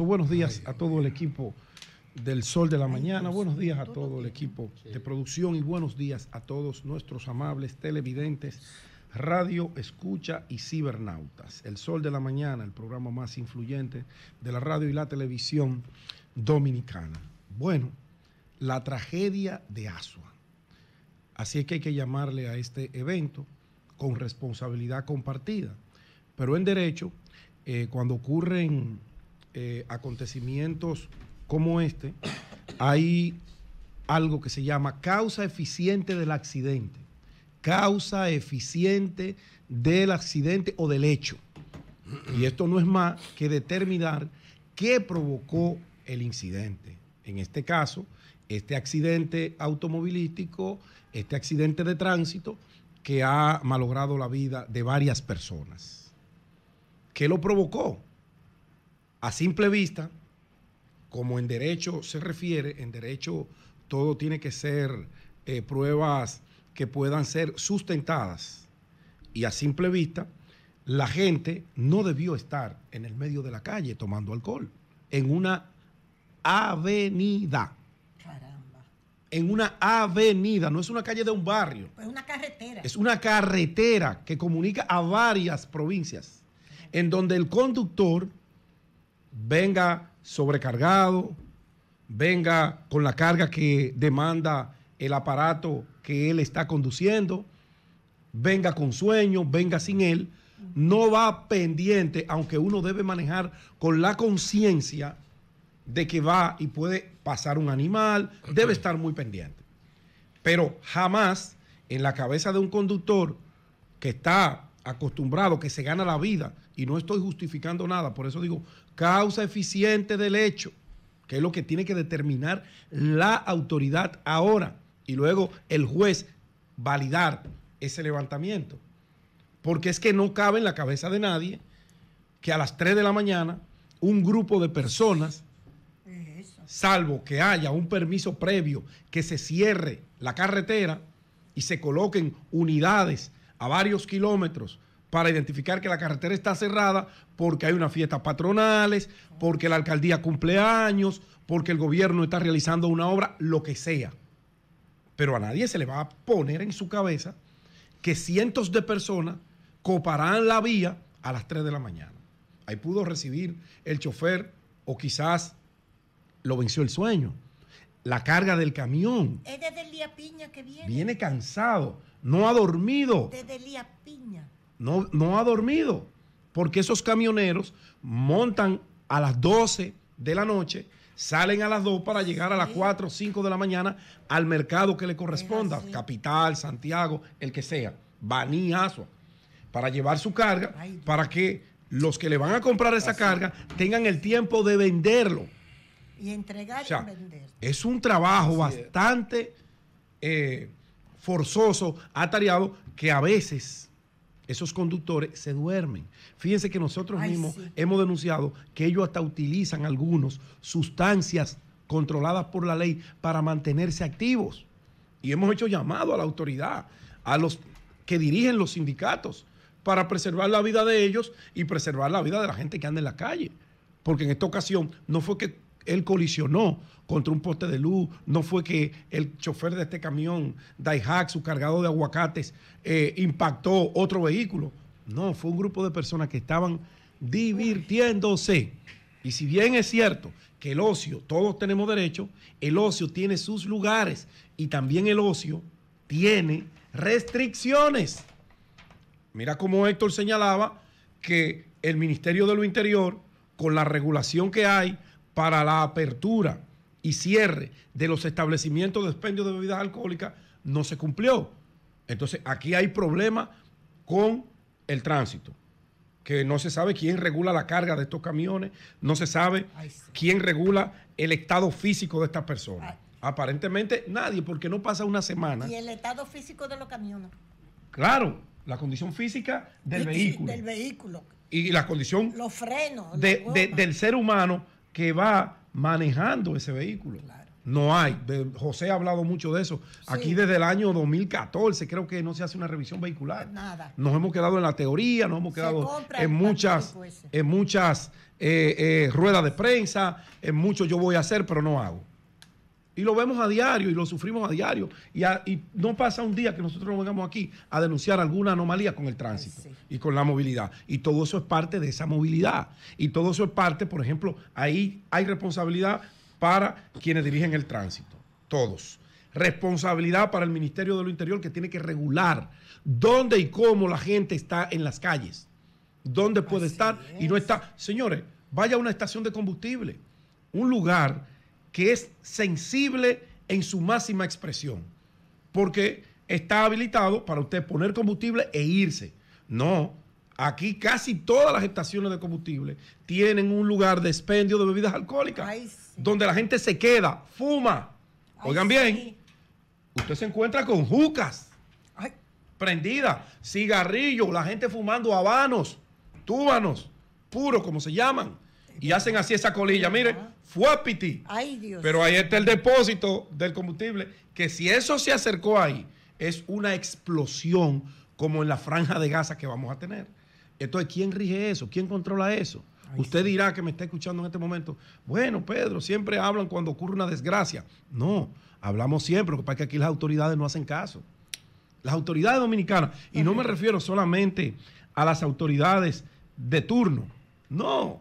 Buenos días a todo el equipo del Sol de la Mañana. Buenos días a todo el equipo de producción y buenos días a todos nuestros amables televidentes, radio, escucha y cibernautas. El Sol de la Mañana, el programa más influyente de la radio y la televisión dominicana. Bueno, la tragedia de Asua. Así es que hay que llamarle a este evento con responsabilidad compartida. Pero en derecho, eh, cuando ocurren eh, acontecimientos como este, hay algo que se llama causa eficiente del accidente. Causa eficiente del accidente o del hecho. Y esto no es más que determinar qué provocó el incidente. En este caso, este accidente automovilístico, este accidente de tránsito que ha malogrado la vida de varias personas. ¿Qué lo provocó? A simple vista, como en derecho se refiere, en derecho todo tiene que ser eh, pruebas que puedan ser sustentadas. Y a simple vista, la gente no debió estar en el medio de la calle tomando alcohol, en una avenida. Caramba. En una avenida, no es una calle de un barrio. Es pues una carretera. Es una carretera que comunica a varias provincias, en donde el conductor venga sobrecargado, venga con la carga que demanda el aparato que él está conduciendo, venga con sueño, venga sin él, no va pendiente, aunque uno debe manejar con la conciencia de que va y puede pasar un animal, debe estar muy pendiente. Pero jamás en la cabeza de un conductor que está acostumbrado, que se gana la vida, y no estoy justificando nada, por eso digo, causa eficiente del hecho, que es lo que tiene que determinar la autoridad ahora, y luego el juez validar ese levantamiento. Porque es que no cabe en la cabeza de nadie que a las 3 de la mañana un grupo de personas, salvo que haya un permiso previo, que se cierre la carretera y se coloquen unidades a varios kilómetros para identificar que la carretera está cerrada porque hay unas fiestas patronales, porque la alcaldía cumple años, porque el gobierno está realizando una obra, lo que sea. Pero a nadie se le va a poner en su cabeza que cientos de personas coparán la vía a las 3 de la mañana. Ahí pudo recibir el chofer o quizás lo venció el sueño. La carga del camión. Es que viene. Viene cansado no ha dormido. Desde Piña. No, no ha dormido, porque esos camioneros montan a las 12 de la noche, salen a las 2 para llegar a las 4 o 5 de la mañana al mercado que le corresponda, Capital, Santiago, el que sea, Baní, Asua, para llevar su carga, para que los que le van a comprar esa carga tengan el tiempo de venderlo. Y entregar y venderlo. Es un trabajo bastante eh, forzoso, atareado, que a veces esos conductores se duermen. Fíjense que nosotros mismos hemos denunciado que ellos hasta utilizan algunos sustancias controladas por la ley para mantenerse activos. Y hemos hecho llamado a la autoridad, a los que dirigen los sindicatos, para preservar la vida de ellos y preservar la vida de la gente que anda en la calle. Porque en esta ocasión no fue que él colisionó contra un poste de luz, no fue que el chofer de este camión, Daihatsu, su cargado de aguacates, eh, impactó otro vehículo. No, fue un grupo de personas que estaban divirtiéndose. Y si bien es cierto que el ocio, todos tenemos derecho, el ocio tiene sus lugares y también el ocio tiene restricciones. Mira como Héctor señalaba que el Ministerio de lo Interior, con la regulación que hay, para la apertura y cierre de los establecimientos de expendio de bebidas alcohólicas no se cumplió. Entonces, aquí hay problemas con el tránsito, que no se sabe quién regula la carga de estos camiones, no se sabe quién regula el estado físico de estas personas. Aparentemente nadie, porque no pasa una semana. Y el estado físico de los camiones. Claro, la condición física del vehículo. vehículo. Y la condición. Los frenos. del ser humano que va manejando ese vehículo. No hay. José ha hablado mucho de eso. Aquí desde el año 2014 creo que no se hace una revisión vehicular. Nada. Nos hemos quedado en la teoría, nos hemos quedado pues. en muchas, en eh, muchas, eh, ruedas de prensa, en mucho yo voy a hacer, pero no hago. Y lo vemos a diario y lo sufrimos a diario. Y, no pasa un día que nosotros no vengamos aquí a denunciar alguna anomalía con el tránsito y con la movilidad. Y todo eso es parte de esa movilidad. Y todo eso es parte, por ejemplo, ahí hay responsabilidad para quienes dirigen el tránsito. Todos responsabilidad para el Ministerio de lo Interior que tiene que regular dónde y cómo la gente está en las calles, dónde puede estar y no está. Señores, vaya a una estación de combustible, un lugar que es sensible en su máxima expresión, porque está habilitado para usted poner combustible e irse. No, Aquí casi todas las estaciones de combustible tienen un lugar de expendio de bebidas alcohólicas, donde la gente se queda, fuma. Oigan bien, usted se encuentra con jucas prendidas, cigarrillos, la gente fumando habanos, túbanos, puros como se llaman, y hacen así esa colilla. Mire, fue a Piti. Pero ahí está el depósito del combustible, que si eso se acercó ahí, es una explosión como en la franja de Gaza que vamos a tener. Entonces, ¿quién rige eso? ¿Quién controla eso? Usted dirá que me está escuchando en este momento, bueno, Pedro, siempre hablan cuando ocurre una desgracia. No, hablamos siempre, lo que que aquí las autoridades no hacen caso. Las autoridades dominicanas, y no me refiero solamente a las autoridades de turno, no,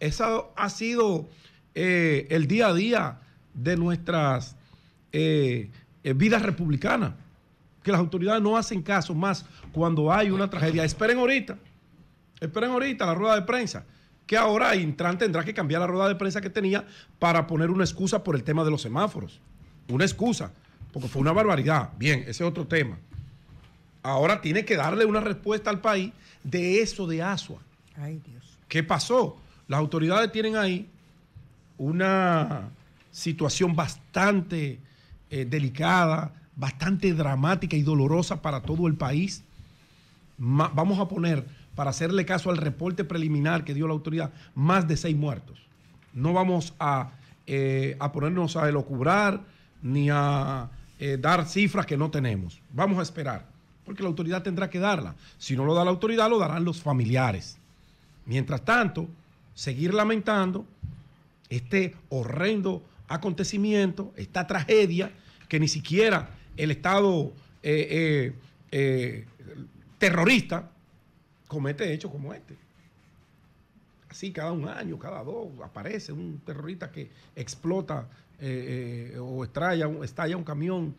esa ha sido eh, el día a día de nuestras eh, eh, vidas republicanas, que las autoridades no hacen caso más cuando hay una tragedia. Esperen ahorita, esperen ahorita la rueda de prensa, que ahora Intran tendrá que cambiar la rueda de prensa que tenía para poner una excusa por el tema de los semáforos. Una excusa, porque fue una barbaridad. Bien, ese es otro tema. Ahora tiene que darle una respuesta al país de eso de Asua. Ay, Dios. ¿Qué pasó? Las autoridades tienen ahí una situación bastante eh, delicada, bastante dramática y dolorosa para todo el país. vamos a poner, para hacerle caso al reporte preliminar que dio la autoridad, más de seis muertos. No vamos a, eh, a ponernos a elocubrar ni a eh, dar cifras que no tenemos. Vamos a esperar, porque la autoridad tendrá que darla. Si no lo da la autoridad, lo darán los familiares. Mientras tanto, seguir lamentando este horrendo acontecimiento, esta tragedia que ni siquiera el Estado eh, eh, eh, terrorista comete hechos como este. Así cada un año, cada dos, aparece un terrorista que explota o estalla un camión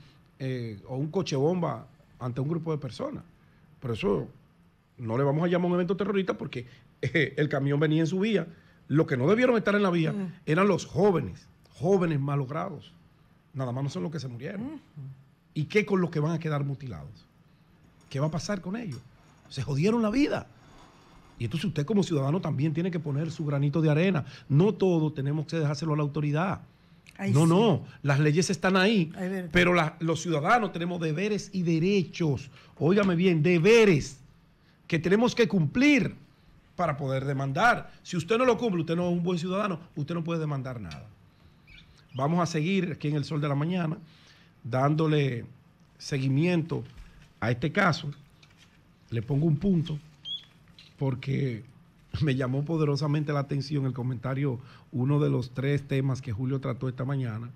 o un coche bomba ante un grupo de personas. Por eso no le vamos a llamar un evento terrorista porque eh, el camión venía en su vía. lo que no debieron estar en la vía eran los jóvenes, jóvenes malogrados. Nada más no son los que se murieron. ¿Y qué con los que van a quedar mutilados? ¿Qué va a pasar con ellos? Se jodieron la vida. Y entonces usted como ciudadano también tiene que poner su granito de arena. No todo tenemos que dejárselo a la autoridad. no, no, las leyes están ahí, pero los ciudadanos tenemos deberes y derechos. Óigame bien, deberes que tenemos que cumplir para poder demandar. Si usted no lo cumple, usted no es un buen ciudadano, usted no puede demandar nada. Vamos a seguir aquí en el Sol de la Mañana dándole seguimiento a este caso. Le pongo un punto porque me llamó poderosamente la atención el comentario, uno de los tres temas que Julio trató esta mañana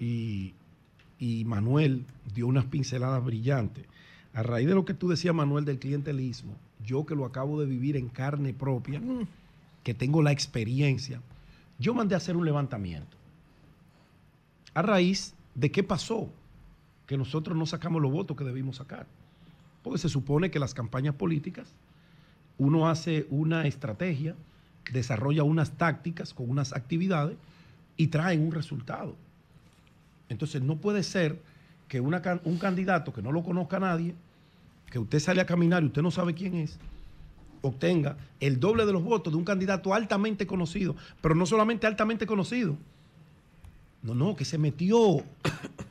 y, Manuel dio unas pinceladas brillantes a raíz de lo que tú decías, Manuel, del clientelismo, yo que lo acabo de vivir en carne propia, mm, que tengo la experiencia, yo mandé a hacer un levantamiento. A raíz de qué pasó, que nosotros no sacamos los votos que debimos sacar. Porque se supone que las campañas políticas, uno hace una estrategia, desarrolla unas tácticas con unas actividades y traen un resultado. Entonces no puede ser que un candidato que no lo conozca nadie, que usted sale a caminar y usted no sabe quién es, obtenga el doble de los votos de un candidato altamente conocido, pero no solamente altamente conocido, no, no, que se metió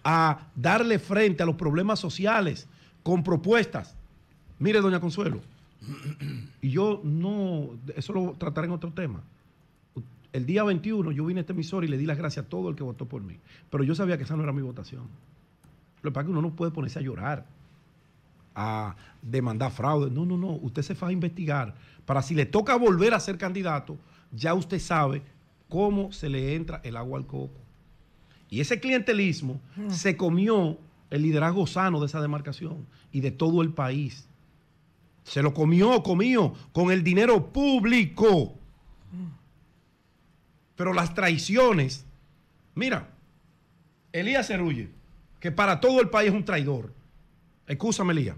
a darle frente a los problemas sociales con propuestas. Mire, doña Consuelo, y yo no, eso lo trataré en otro tema. El día 21 yo vine a este emisor y le di las gracias a todo el que votó por mí, pero yo sabía que esa no era mi votación. Lo que que uno no puede ponerse a llorar, a demandar fraude. No, no, no. Usted se va a investigar para si le toca volver a ser candidato, ya usted sabe cómo se le entra el agua al coco. Y ese clientelismo hmm. se comió el liderazgo sano de esa demarcación y de todo el país. Se lo comió, comió, con el dinero público. Pero las traiciones, mira, Elías Cerrulle que para todo el país es un traidor. Excúsame, Elías.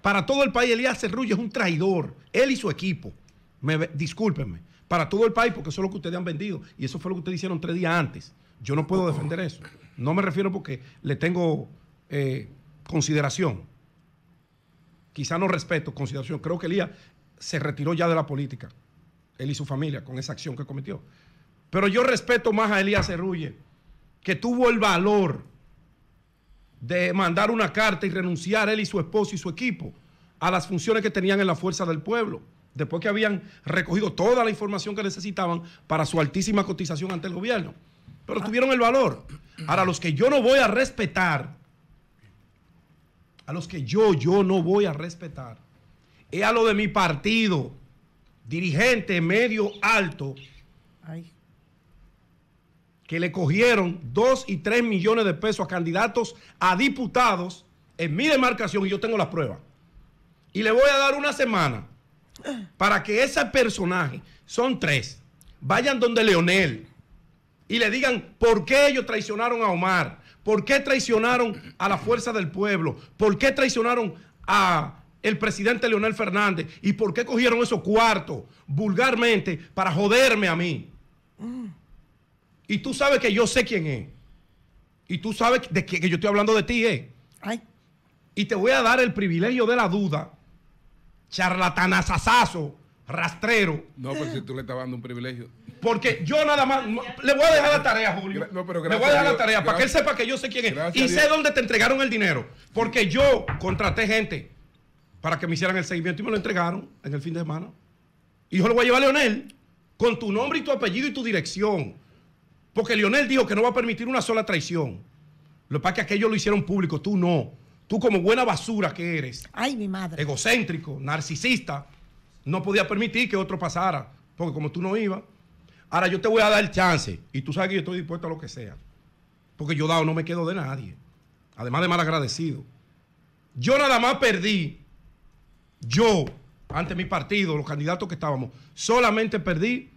Para todo el país, Elías Cerrullo es un traidor. Él y su equipo. Me, discúlpenme. Para todo el país, porque eso es lo que ustedes han vendido. Y eso fue lo que ustedes hicieron tres días antes. Yo no puedo defender eso. No me refiero porque le tengo eh, consideración. Quizá no respeto, consideración. Creo que Elías se retiró ya de la política. Él y su familia, con esa acción que cometió. Pero yo respeto más a Elías Cerrulle, que tuvo el valor de mandar una carta y renunciar él y su esposo y su equipo a las funciones que tenían en la Fuerza del Pueblo, después que habían recogido toda la información que necesitaban para su altísima cotización ante el gobierno. Pero ah. tuvieron el valor. Ahora, los que yo no voy a respetar, a los que yo, yo no voy a respetar, es a lo de mi partido, dirigente medio alto, que le cogieron 2 y 3 millones de pesos a candidatos a diputados en mi demarcación y yo tengo las pruebas. Y le voy a dar una semana para que ese personaje, son tres, vayan donde Leonel y le digan por qué ellos traicionaron a Omar, por qué traicionaron a la fuerza del pueblo, por qué traicionaron a el presidente Leonel Fernández y por qué cogieron esos cuartos vulgarmente para joderme a mí. Y tú sabes que yo sé quién es. Y tú sabes de que, yo estoy hablando de ti, ¿eh? Ay. Y te voy a dar el privilegio de la duda, charlatanazazazo, rastrero. No, pues si tú le estás dando un privilegio. Porque yo nada más. Le voy a dejar la tarea, Julio. No, pero le voy a dejar la tarea para que él sepa que yo sé quién es. Y sé dónde te entregaron el dinero. Porque yo contraté gente para que me hicieran el seguimiento y me lo entregaron en el fin de semana. Y yo lo voy a llevar a Leonel con tu nombre y tu apellido y tu dirección. Porque Lionel dijo que no va a permitir una sola traición. Lo que pasa es que aquellos lo hicieron público, tú no. Tú como buena basura que eres. Ay, mi madre. Egocéntrico, narcisista. No podía permitir que otro pasara. Porque como tú no ibas. Ahora yo te voy a dar el chance. Y tú sabes que yo estoy dispuesto a lo que sea. Porque yo dado no me quedo de nadie. Además de mal agradecido. Yo nada más perdí. Yo, ante mi partido, los candidatos que estábamos, solamente perdí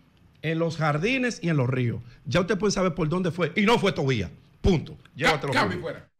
en los jardines y en los ríos. Ya usted puede saber por dónde fue. Y no fue todavía. Punto. Llévatelo. Cambio fuera.